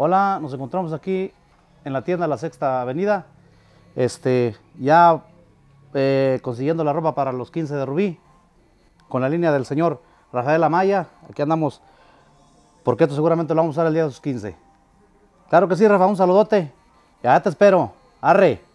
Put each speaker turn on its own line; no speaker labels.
Hola, nos encontramos aquí en la tienda La Sexta Avenida. Este, ya eh, consiguiendo la ropa para los 15 de Rubí, con la línea del señor Rafael Amaya. Aquí andamos, porque esto seguramente lo vamos a usar el día de sus 15. Claro que sí, Rafa, un saludote. Ya te espero. Arre.